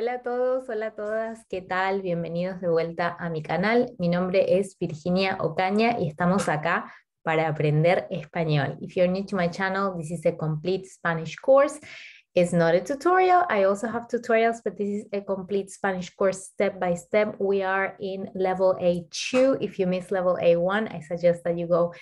Hola a todos, hola a todas, ¿qué tal? Bienvenidos de vuelta a mi canal. Mi nombre es Virginia Ocaña y estamos acá para aprender español. If you're new to my channel, this is a complete Spanish course. It's not a tutorial. I also have tutorials, but this is a complete Spanish course step by step. We are in level A2. If you miss level A1, I suggest that you go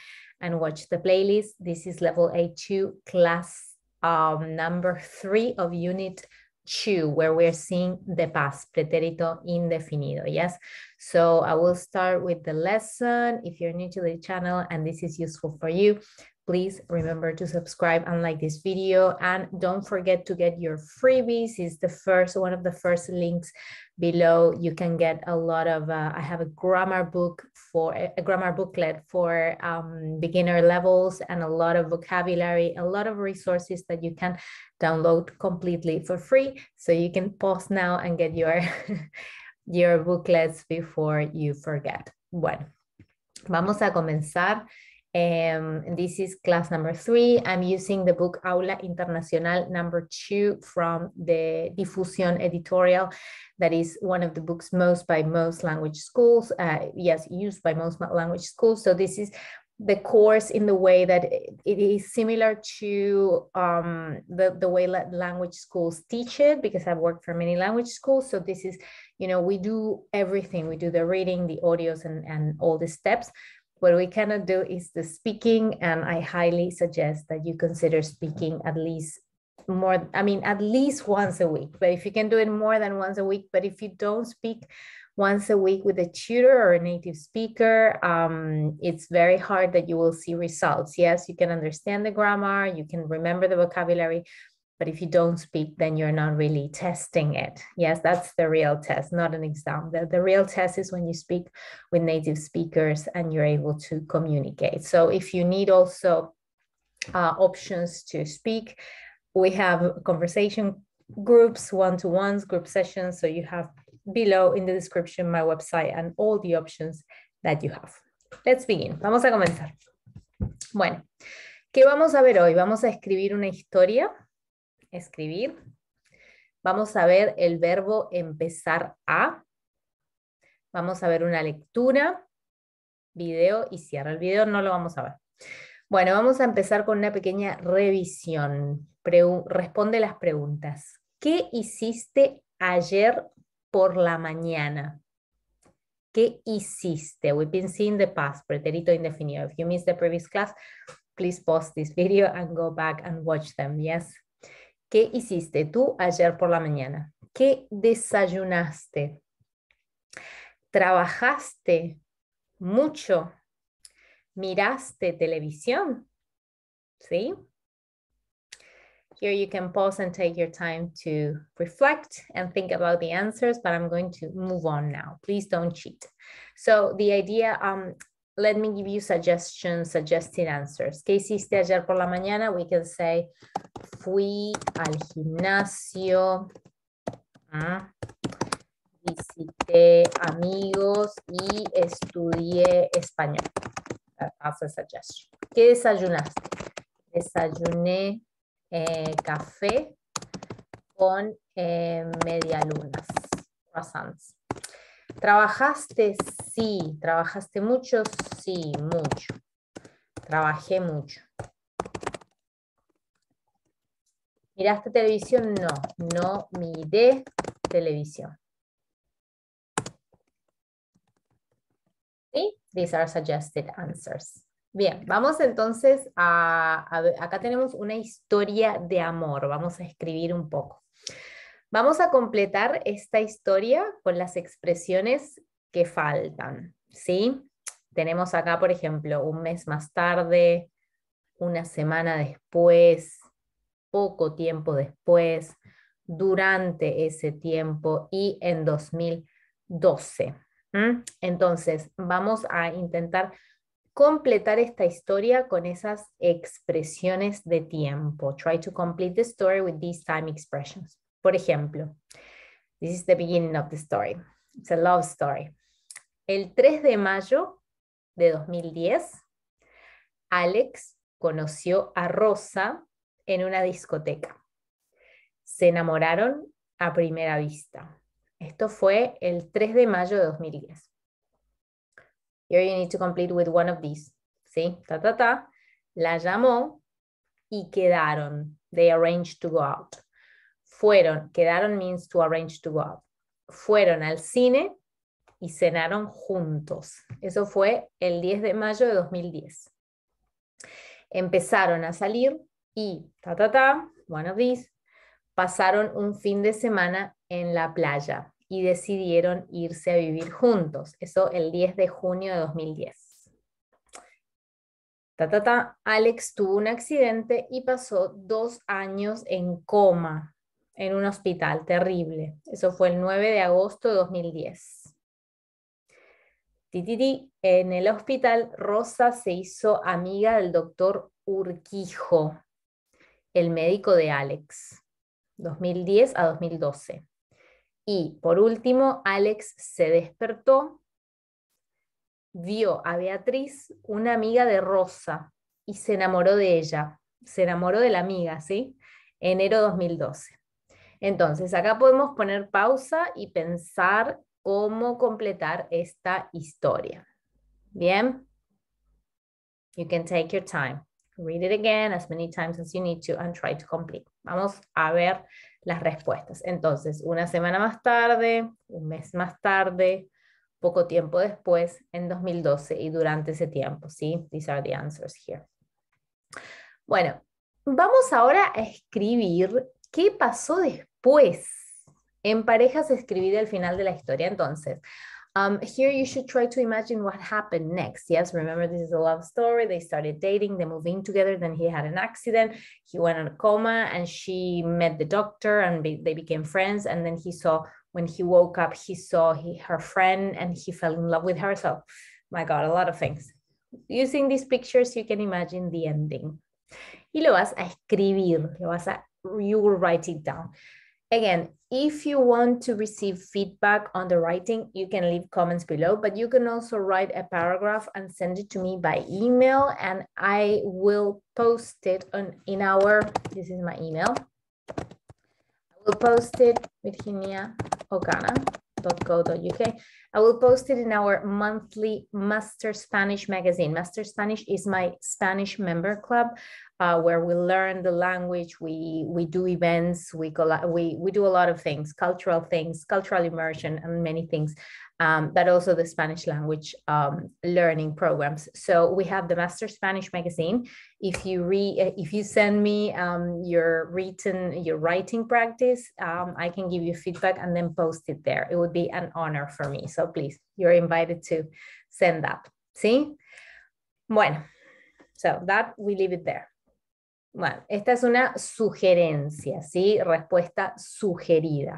and watch the playlist. This is level A2 class um, number three of unit two where we're seeing the past, pretérito indefinido, yes? So I will start with the lesson if you're new to the channel and this is useful for you. Please remember to subscribe and like this video and don't forget to get your freebies. It's the first one of the first links below. You can get a lot of, uh, I have a grammar book for a grammar booklet for um, beginner levels and a lot of vocabulary, a lot of resources that you can download completely for free. So you can pause now and get your, your booklets before you forget. Bueno, vamos a comenzar. Um, this is class number three. I'm using the book Aula Internacional number two from the Diffusion editorial. That is one of the books most by most language schools. Uh, yes, used by most language schools. So this is the course in the way that it is similar to um, the, the way language schools teach it because I've worked for many language schools. So this is, you know, we do everything. We do the reading, the audios and, and all the steps, what we cannot do is the speaking, and I highly suggest that you consider speaking at least more, I mean, at least once a week. But if you can do it more than once a week, but if you don't speak once a week with a tutor or a native speaker, um, it's very hard that you will see results. Yes, you can understand the grammar, you can remember the vocabulary, but if you don't speak, then you're not really testing it. Yes, that's the real test, not an exam. The, the real test is when you speak with native speakers and you're able to communicate. So if you need also uh, options to speak, we have conversation groups, one-to-ones, group sessions. So you have below in the description my website and all the options that you have. Let's begin. Vamos a comenzar. Bueno, ¿qué vamos a ver hoy? Vamos a escribir una historia escribir. Vamos a ver el verbo empezar a. Vamos a ver una lectura, video y cierra El video no lo vamos a ver. Bueno, vamos a empezar con una pequeña revisión. responde las preguntas. ¿Qué hiciste ayer por la mañana? ¿Qué hiciste? We've been seeing the past, pretérito indefinido. If you missed the previous class, please pause this video and go back and watch them, yes? ¿Qué hiciste tú ayer por la mañana? ¿Qué desayunaste? ¿Trabajaste mucho? ¿Miraste televisión? ¿Sí? Here you can pause and take your time to reflect and think about the answers, but I'm going to move on now. Please don't cheat. So the idea um, let me give you suggestions, suggested answers. ¿Qué hiciste ayer por la mañana? We can say, fui al gimnasio, ¿ah? visité amigos y estudié español. That's a suggestion. ¿Qué desayunaste? Desayuné eh, café con media eh, medialunas, croissants. ¿Trabajaste? Sí. ¿Trabajaste mucho? Sí, mucho. Trabajé mucho. ¿Miraste televisión? No, no miré televisión. ¿Sí? These are suggested answers. Bien, vamos entonces a, acá tenemos una historia de amor. Vamos a escribir un poco. Vamos a completar esta historia con las expresiones que faltan, ¿sí? Tenemos acá, por ejemplo, un mes más tarde, una semana después, poco tiempo después, durante ese tiempo y en 2012. Entonces, vamos a intentar completar esta historia con esas expresiones de tiempo. Try to complete the story with these time expressions. Por ejemplo, this is the beginning of the story. It's a love story. El 3 de mayo de 2010, Alex conoció a Rosa en una discoteca. Se enamoraron a primera vista. Esto fue el 3 de mayo de 2010. Here you need to complete with one of these. ¿Sí? Ta, ta, ta. La llamó y quedaron. They arranged to go out fueron, quedaron means to arrange to go fueron al cine y cenaron juntos. Eso fue el 10 de mayo de 2010. Empezaron a salir y, ta, ta, ta, one of these, pasaron un fin de semana en la playa y decidieron irse a vivir juntos. Eso el 10 de junio de 2010. Ta, ta, ta. Alex tuvo un accidente y pasó dos años en coma en un hospital, terrible. Eso fue el 9 de agosto de 2010. En el hospital, Rosa se hizo amiga del doctor Urquijo, el médico de Alex, 2010 a 2012. Y por último, Alex se despertó, vio a Beatriz, una amiga de Rosa, y se enamoró de ella. Se enamoró de la amiga, ¿sí? Enero 2012. Entonces, acá podemos poner pausa y pensar cómo completar esta historia. Bien. You can take your time. Read it again as many times as you need to and try to complete. Vamos a ver las respuestas. Entonces, una semana más tarde, un mes más tarde, poco tiempo después, en 2012 y durante ese tiempo, ¿sí? These are the answers here. Bueno, vamos ahora a escribir ¿Qué pasó después? En parejas escribir el final de la historia. Entonces, um, here you should try to imagine what happened next. Yes, remember this is a love story. They started dating, they moved in together, then he had an accident, he went on a coma, and she met the doctor, and they became friends. And then he saw when he woke up, he saw her friend, and he fell in love with her. So, my God, a lot of things. Using these pictures, you can imagine the ending. Y lo vas a escribir, lo vas a you will write it down. Again, if you want to receive feedback on the writing, you can leave comments below, but you can also write a paragraph and send it to me by email and I will post it on in our, this is my email. I will post it with virginiaogana.co.uk I will post it in our monthly Master Spanish magazine. Master Spanish is my Spanish member club uh, where we learn the language, we, we do events, we, we, we do a lot of things, cultural things, cultural immersion, and many things. Um, but also the Spanish language um, learning programs. So we have the Master Spanish magazine. If you re, uh, if you send me um, your written your writing practice, um, I can give you feedback and then post it there. It would be an honor for me. So please, you're invited to send that. ¿Sí? Bueno, so that we leave it there. Bueno, esta es una sugerencia, ¿sí? Respuesta sugerida.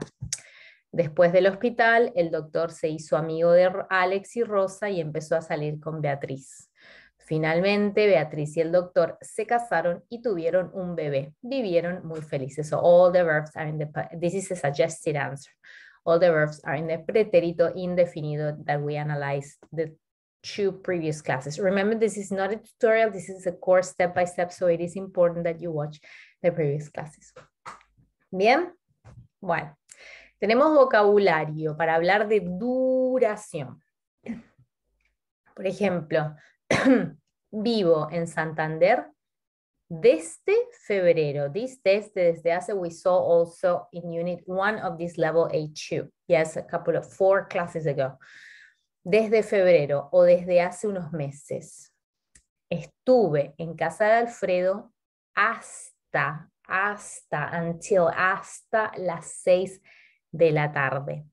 Después del hospital, el doctor se hizo amigo de Alex y Rosa y empezó a salir con Beatriz. Finalmente, Beatriz y el doctor se casaron y tuvieron un bebé. Vivieron muy felices. So all the verbs are in the This is a suggested answer all the verbs are in the pretérito indefinido that we analyzed the two previous classes. Remember, this is not a tutorial, this is a course step by step, so it is important that you watch the previous classes. Bien, bueno, tenemos vocabulario para hablar de duración. Por ejemplo, vivo en Santander desde febrero. This desde, desde hace, we saw also in unit one of this level a 2 Yes, a couple of four classes ago. Desde febrero o desde hace unos meses. Estuve en casa de Alfredo hasta, hasta, until, hasta las seis de la tarde.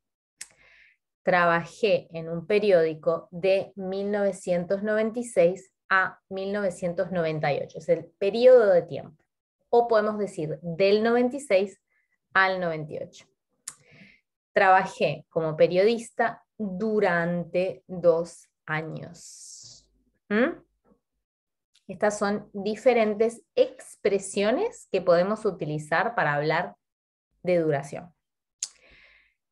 Trabajé en un periódico de 1996 a 1998, es el periodo de tiempo. O podemos decir del 96 al 98. Trabajé como periodista durante dos años. ¿Mm? Estas son diferentes expresiones que podemos utilizar para hablar de duración.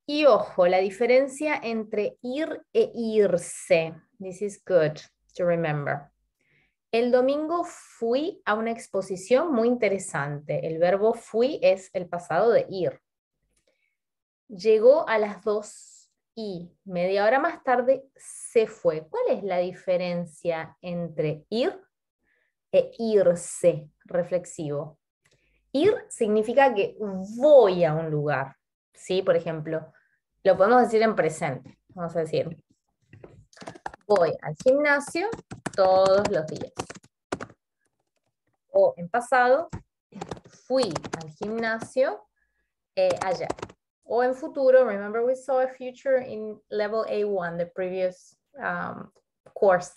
Y ojo, la diferencia entre ir e irse. This is good to remember. El domingo fui a una exposición muy interesante. El verbo fui es el pasado de ir. Llegó a las 2 y media hora más tarde se fue. ¿Cuál es la diferencia entre ir e irse? Reflexivo. Ir significa que voy a un lugar. ¿sí? Por ejemplo, lo podemos decir en presente. Vamos a decir, voy al gimnasio todos los días. O en pasado, fui al gimnasio eh, O en futuro, remember we saw a future in level A1, the previous um, course.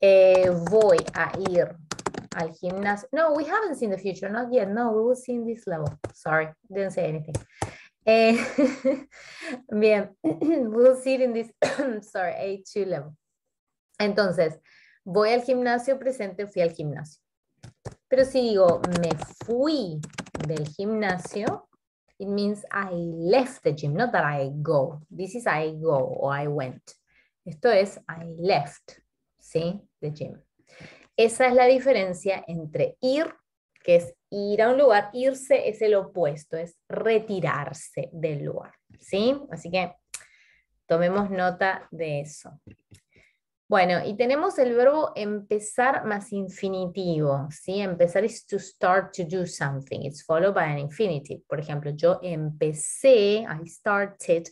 Eh, voy a ir al gimnasio. No, we haven't seen the future, not yet. No, we will see in this level. Sorry, didn't say anything. Eh, bien, bien, we'll see it in this, sorry, A2 level. Entonces, voy al gimnasio presente, fui al gimnasio. Pero si digo, me fui del gimnasio, it means I left the gym, not that I go. This is I go or I went. Esto es I left, ¿sí? The gym. Esa es la diferencia entre ir, que es ir a un lugar, irse es el opuesto, es retirarse del lugar, ¿sí? Así que tomemos nota de eso. Bueno, y tenemos el verbo empezar más infinitivo, ¿sí? Empezar es to start to do something. It's followed by an infinitive. Por ejemplo, yo empecé, I started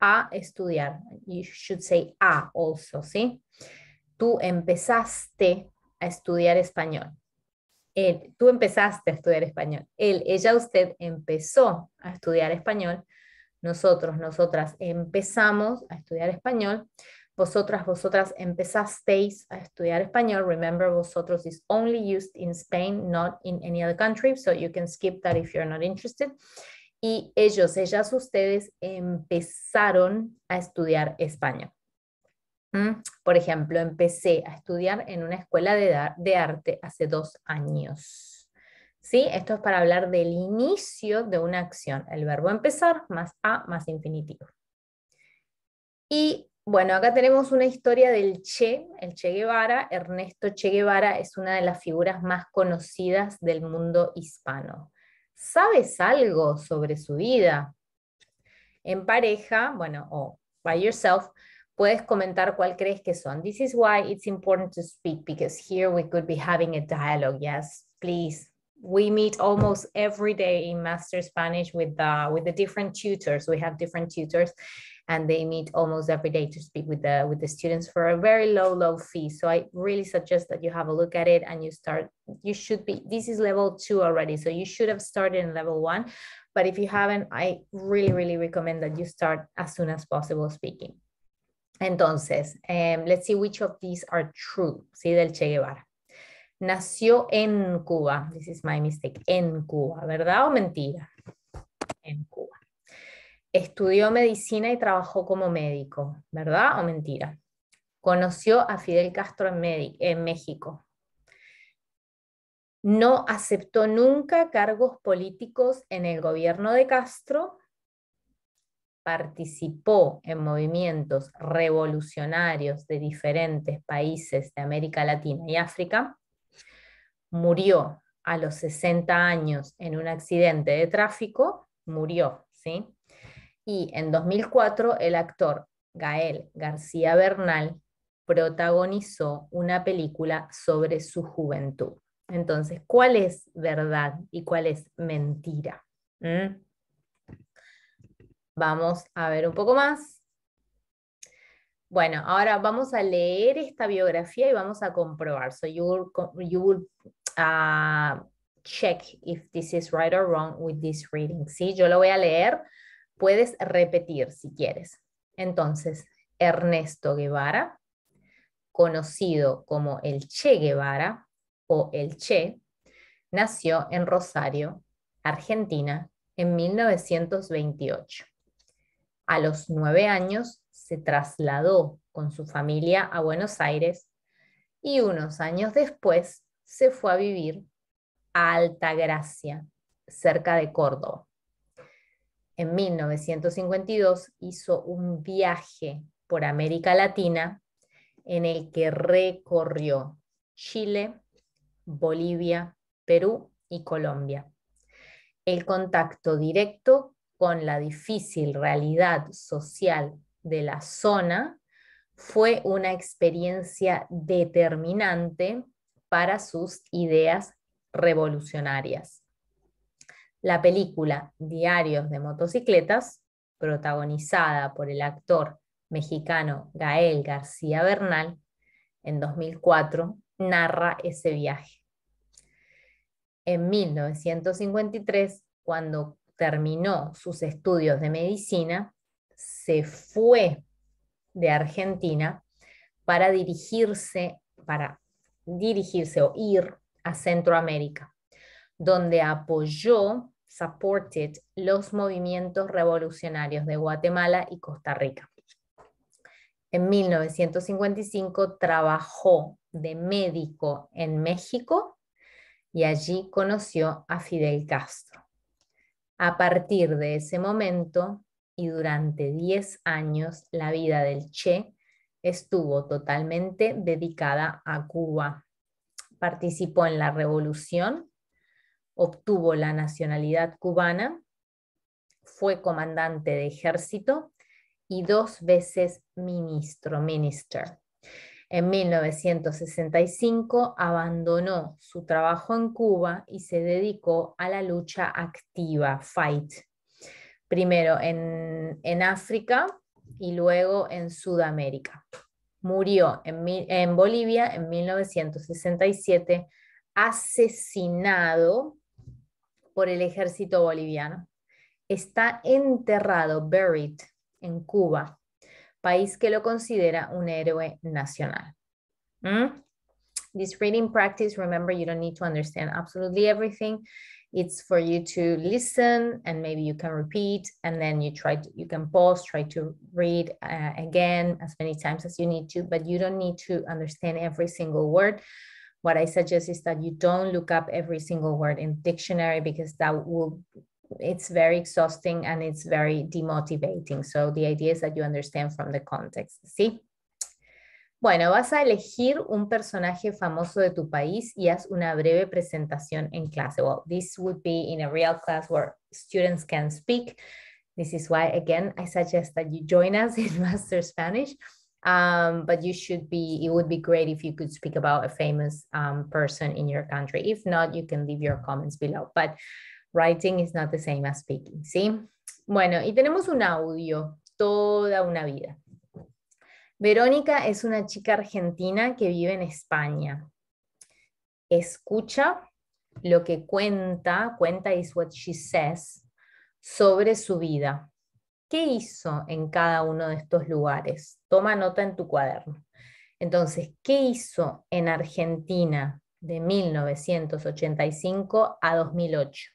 a estudiar. You should say a also, ¿sí? Tú empezaste a estudiar español. tú empezaste a estudiar español. Él, ella, usted empezó a estudiar español. Nosotros, nosotras empezamos a estudiar español. Vosotras, vosotras empezasteis a estudiar español. Remember, vosotros is only used in Spain, not in any other country. So you can skip that if you're not interested. Y ellos, ellas, ustedes empezaron a estudiar español. ¿Mm? Por ejemplo, empecé a estudiar en una escuela de, de arte hace dos años. ¿Sí? Esto es para hablar del inicio de una acción, el verbo empezar más a más infinitivo. Y bueno, acá tenemos una historia del Che, el Che Guevara. Ernesto Che Guevara es una de las figuras más conocidas del mundo hispano. ¿Sabes algo sobre su vida? En pareja, bueno, o by yourself, puedes comentar cuál crees que son. This is why it's important to speak, because here we could be having a dialogue. Yes, please. We meet almost every day in Master Spanish with the, uh, with the different tutors. We have different tutors. and they meet almost every day to speak with the with the students for a very low low fee so i really suggest that you have a look at it and you start you should be this is level two already so you should have started in level one but if you haven't i really really recommend that you start as soon as possible speaking entonces um, let's see which of these are true sí del che guevara nació en cuba this is my mistake en cuba verdad o mentira en cuba estudió medicina y trabajó como médico, ¿verdad o mentira? Conoció a Fidel Castro en, México. No aceptó nunca cargos políticos en el gobierno de Castro. Participó en movimientos revolucionarios de diferentes países de América Latina y África. Murió a los 60 años en un accidente de tráfico. Murió, ¿sí? y en 2004 el actor Gael García Bernal protagonizó una película sobre su juventud. Entonces, ¿cuál es verdad y cuál es mentira? ¿Mm? Vamos a ver un poco más. Bueno, ahora vamos a leer esta biografía y vamos a comprobar. So you will, ah, check if this is right or wrong with this reading. Yo lo voy a leer Puedes repetir si quieres. Entonces, Ernesto Guevara, conocido como el Che Guevara o el Che, nació en Rosario, Argentina, en 1928. A los nueve años se trasladó con su familia a Buenos Aires y unos años después se fue a vivir a Altagracia, cerca de Córdoba en 1952 hizo un viaje por América Latina en el que recorrió Chile, Bolivia, Perú y Colombia. El contacto directo con la difícil realidad social de la zona fue una experiencia determinante para sus ideas revolucionarias la película Diarios de Motocicletas, protagonizada por el actor mexicano Gael García Bernal, en 2004, narra ese viaje. En 1953, cuando terminó sus estudios de medicina, se fue de Argentina para dirigirse, para dirigirse o ir a Centroamérica, donde apoyó supported los movimientos revolucionarios de Guatemala y Costa Rica. En 1955 trabajó de médico en México y allí conoció a Fidel Castro. A partir de ese momento y durante 10 años, la vida del Che estuvo totalmente dedicada a Cuba. Participó en la revolución obtuvo la nacionalidad cubana, fue comandante de ejército y dos veces ministro, minister. En 1965 abandonó su trabajo en Cuba y se dedicó a la lucha activa, fight, primero en, África y luego en Sudamérica. Murió en Bolivia en 1967 asesinado por el ejército boliviano. Está enterrado, buried, en Cuba, país que lo considera un héroe nacional. ¿Mm? This reading practice, remember, you don't need to understand absolutely everything. It's for you to listen and maybe you can repeat and then you try to, you can pause, try to read uh, again as many times as you need to, but you don't need to understand every single word. what I suggest is that you don't look up every single word in dictionary because that will it's very exhausting and it's very demotivating. So the idea is that you understand from the context. See. Bueno, vas a elegir un personaje famoso de tu país y haz una breve presentación en clase. Well, this would be in a real class where students can speak. This is why, again, I suggest that you join us in Master Spanish. um, but you should be it would be great if you could speak about a famous um, person in your country if not you can leave your comments below but writing is not the same as speaking sí bueno y tenemos un audio toda una vida Verónica es una chica argentina que vive en España escucha lo que cuenta cuenta is what she says sobre su vida ¿Qué hizo en cada uno de estos lugares? Toma nota en tu cuaderno. Entonces, ¿qué hizo en Argentina de 1985 a 2008?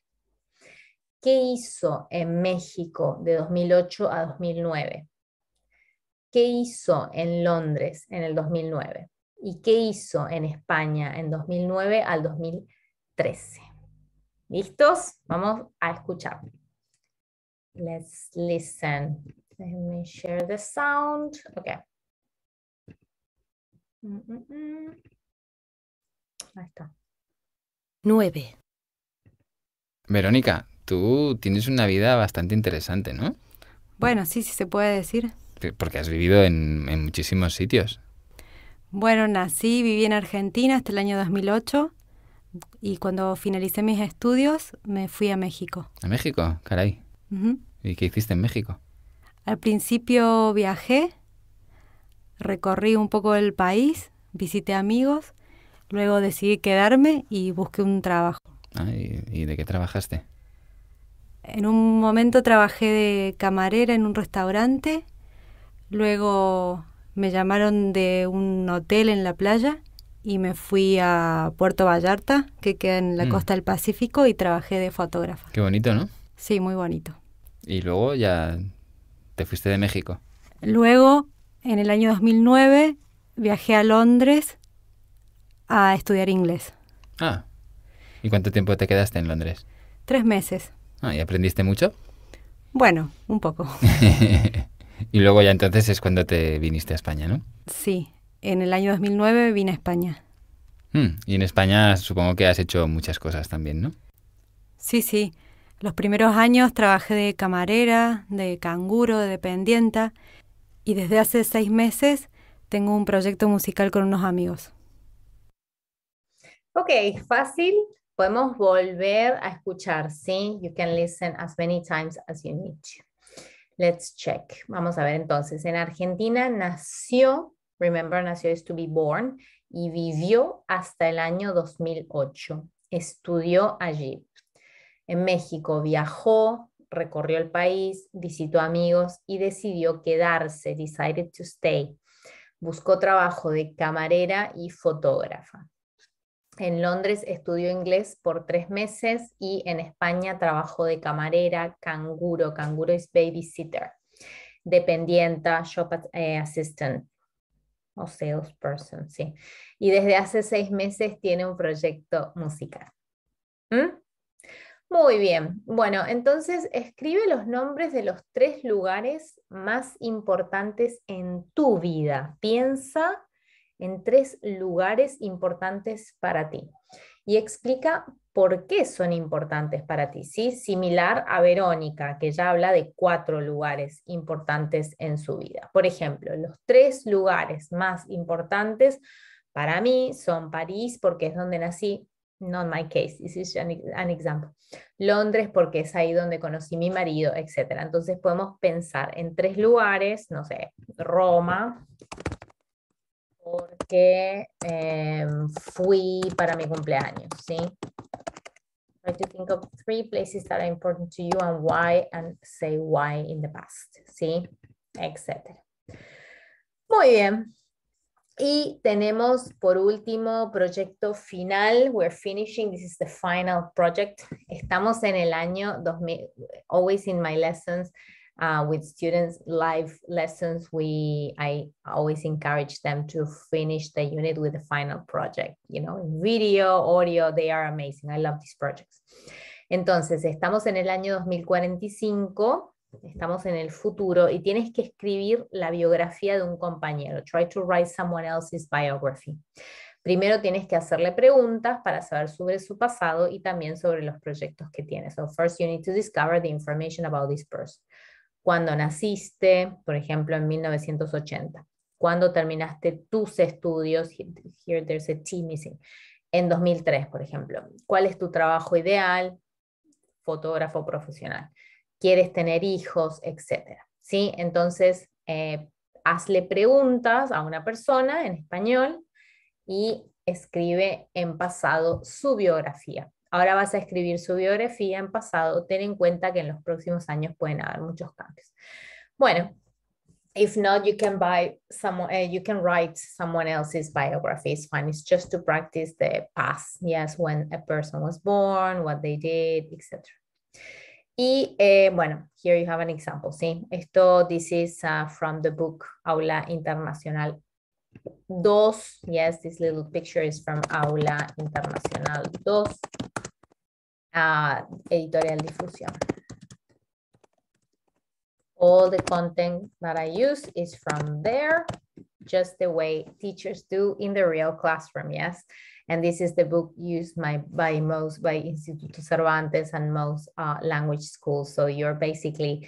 ¿Qué hizo en México de 2008 a 2009? ¿Qué hizo en Londres en el 2009? ¿Y qué hizo en España en 2009 al 2013? ¿Listos? Vamos a escuchar. Let's listen. Let me share the sound. Okay. Mm, mm, mm. Ahí está. Nueve. Verónica, tú tienes una vida bastante interesante, ¿no? Bueno, sí, sí se puede decir. Porque has vivido en, en muchísimos sitios. Bueno, nací, viví en Argentina hasta el año 2008 y cuando finalicé mis estudios me fui a México. ¿A México? Caray. ¿Y qué hiciste en México? Al principio viajé, recorrí un poco el país, visité amigos, luego decidí quedarme y busqué un trabajo. Ah, ¿y, de qué trabajaste? En un momento trabajé de camarera en un restaurante, luego me llamaron de un hotel en la playa y me fui a Puerto Vallarta, que queda en la mm. costa del Pacífico, y trabajé de fotógrafa. Qué bonito, ¿no? Sí, muy bonito. Y luego ya te fuiste de México. Luego, en el año 2009, viajé a Londres a estudiar inglés. Ah. ¿Y cuánto tiempo te quedaste en Londres? Tres meses. Ah, ¿y aprendiste mucho? Bueno, un poco. y luego ya entonces es cuando te viniste a España, ¿no? Sí, en el año 2009 vine a España. Hmm, y en España supongo que has hecho muchas cosas también, ¿no? Sí, sí. Los primeros años trabajé de camarera, de canguro, de dependienta y desde hace seis meses tengo un proyecto musical con unos amigos. Ok, fácil. Podemos volver a escuchar, ¿sí? You can listen as many times as you need to. Let's check. Vamos a ver entonces. En Argentina nació, remember, nació is to be born y vivió hasta el año 2008. Estudió allí en México, viajó, recorrió el país, visitó amigos y decidió quedarse, decided to stay. Buscó trabajo de camarera y fotógrafa. En Londres estudió inglés por tres meses y en España trabajó de camarera, canguro, canguro es babysitter, dependienta, shop eh, assistant o salesperson, sí. Y desde hace seis meses tiene un proyecto musical. ¿Mm? Muy bien. Bueno, entonces escribe los nombres de los tres lugares más importantes en tu vida. Piensa en tres lugares importantes para ti y explica por qué son importantes para ti. ¿sí? Similar a Verónica, que ya habla de cuatro lugares importantes en su vida. Por ejemplo, los tres lugares más importantes para mí son París, porque es donde nací, not my case, this is an, example. Londres porque es ahí donde conocí mi marido, etc. Entonces podemos pensar en tres lugares, no sé, Roma, porque em, fui para mi cumpleaños, ¿sí? Try to think of three places that are important to you and why, and say why in the past, ¿sí? Etc. Muy bien. Y tenemos por último proyecto final. We're finishing. This is the final project. Estamos en el año 2000. Always in my lessons uh, with students, live lessons, we I always encourage them to finish the unit with the final project. You know, video, audio, they are amazing. I love these projects. Entonces, estamos en el año 2045 estamos en el futuro y tienes que escribir la biografía de un compañero. Try to write someone else's biography. Primero tienes que hacerle preguntas para saber sobre su pasado y también sobre los proyectos que tiene. So first you need to discover the information about this person. Cuando naciste, por ejemplo, en 1980. Cuando terminaste tus estudios, here there's a T missing, en 2003, por ejemplo. ¿Cuál es tu trabajo ideal? Fotógrafo profesional quieres tener hijos, Etcétera. ¿Sí? Entonces, eh, hazle preguntas a una persona en español y escribe en pasado su biografía. Ahora vas a escribir su biografía en pasado, ten en cuenta que en los próximos años pueden haber muchos cambios. Bueno, if not, you can buy someone, eh, you can write someone else's biography. It's fine. It's just to practice the past. Yes, when a person was born, what they did, etc. Y eh, bueno, here you have an example, ¿sí? Esto, this is uh, from the book Aula Internacional 2. Yes, this little picture is from Aula Internacional 2, uh, ah, Editorial Difusión. All the content that I use is from there, just the way teachers do in the real classroom, yes? And this is the book used by, by most, by Instituto Cervantes and most uh, language schools. So you're basically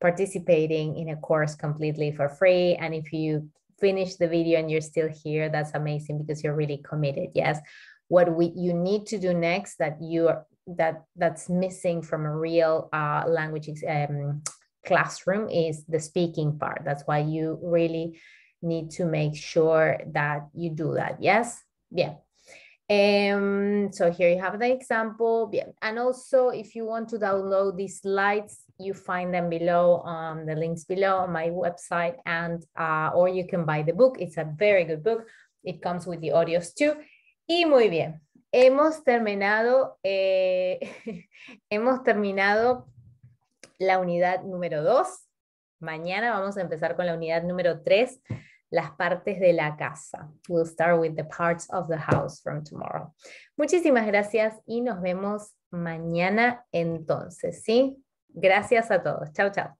participating in a course completely for free. And if you finish the video and you're still here, that's amazing because you're really committed. Yes. What we you need to do next that you are, that that's missing from a real uh, language um, classroom is the speaking part. That's why you really need to make sure that you do that. Yes? Yeah. Um, so here you have the example. Yeah. And also, if you want to download these slides, you find them below on um, the links below on my website, and uh, or you can buy the book. It's a very good book. It comes with the audios too. Y muy bien, hemos terminado, eh, hemos terminado la unidad número 2. Mañana vamos a empezar con la unidad número 3 las partes de la casa. We'll start with the parts of the house from tomorrow. Muchísimas gracias y nos vemos mañana entonces, ¿sí? Gracias a todos. Chao, chao.